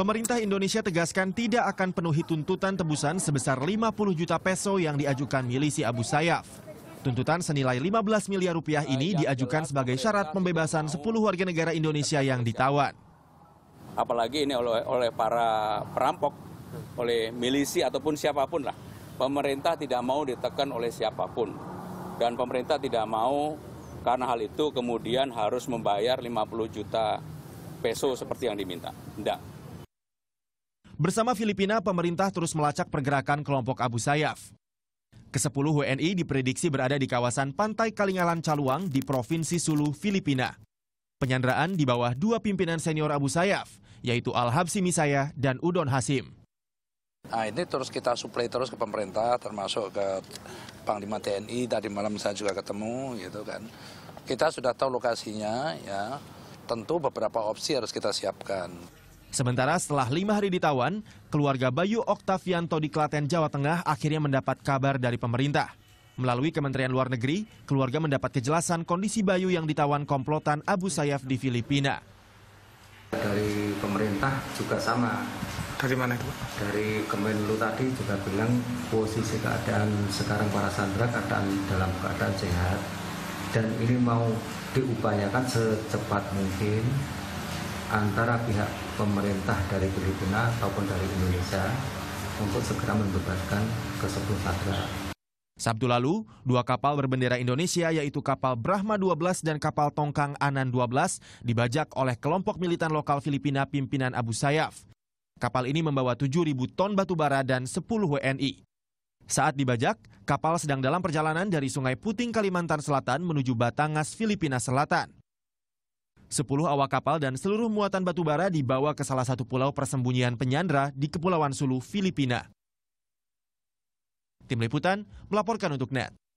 Pemerintah Indonesia tegaskan tidak akan penuhi tuntutan tebusan sebesar 50 juta peso yang diajukan milisi Abu Sayyaf. Tuntutan senilai 15 miliar rupiah ini diajukan sebagai syarat pembebasan 10 warga negara Indonesia yang ditawan. Apalagi ini oleh, oleh para perampok, oleh milisi ataupun siapapun lah. Pemerintah tidak mau ditekan oleh siapapun. Dan pemerintah tidak mau karena hal itu kemudian harus membayar 50 juta peso seperti yang diminta. Tidak. Bersama Filipina, pemerintah terus melacak pergerakan kelompok Abu Sayyaf. Kesepuluh WNI diprediksi berada di kawasan pantai Kalingalan Caluang di Provinsi Sulu, Filipina. Penyanderaan di bawah dua pimpinan senior Abu Sayyaf, yaitu Al-Habsi Misaya dan Udon Hasim. Nah, ini terus kita suplai terus ke pemerintah, termasuk ke Panglima TNI, tadi malam saya juga ketemu, gitu kan. Kita sudah tahu lokasinya, ya. Tentu beberapa opsi harus kita siapkan. Sementara setelah lima hari ditawan, keluarga Bayu Oktavianto di Klaten, Jawa Tengah akhirnya mendapat kabar dari pemerintah. Melalui Kementerian Luar Negeri, keluarga mendapat kejelasan kondisi Bayu yang ditawan komplotan Abu Sayyaf di Filipina. Dari pemerintah juga sama. Dari mana itu? Dari Kemenlu tadi juga bilang posisi keadaan sekarang para sandera keadaan dalam keadaan sehat. Dan ini mau diupayakan secepat mungkin antara pihak pemerintah dari Filipina ataupun dari Indonesia untuk segera membebankan ke 10 sandera. Sabtu lalu, dua kapal berbendera Indonesia yaitu kapal Brahma 12 dan kapal Tongkang Anan 12 dibajak oleh kelompok militan lokal Filipina pimpinan Abu Sayyaf. Kapal ini membawa 7.000 ton batu bara dan 10 WNI. Saat dibajak, kapal sedang dalam perjalanan dari Sungai Puting, Kalimantan Selatan menuju Batangas, Filipina Selatan. Sepuluh awak kapal dan seluruh muatan batubara dibawa ke salah satu pulau persembunyian penyandra di Kepulauan Sulu, Filipina. Tim Liputan melaporkan untuk NET.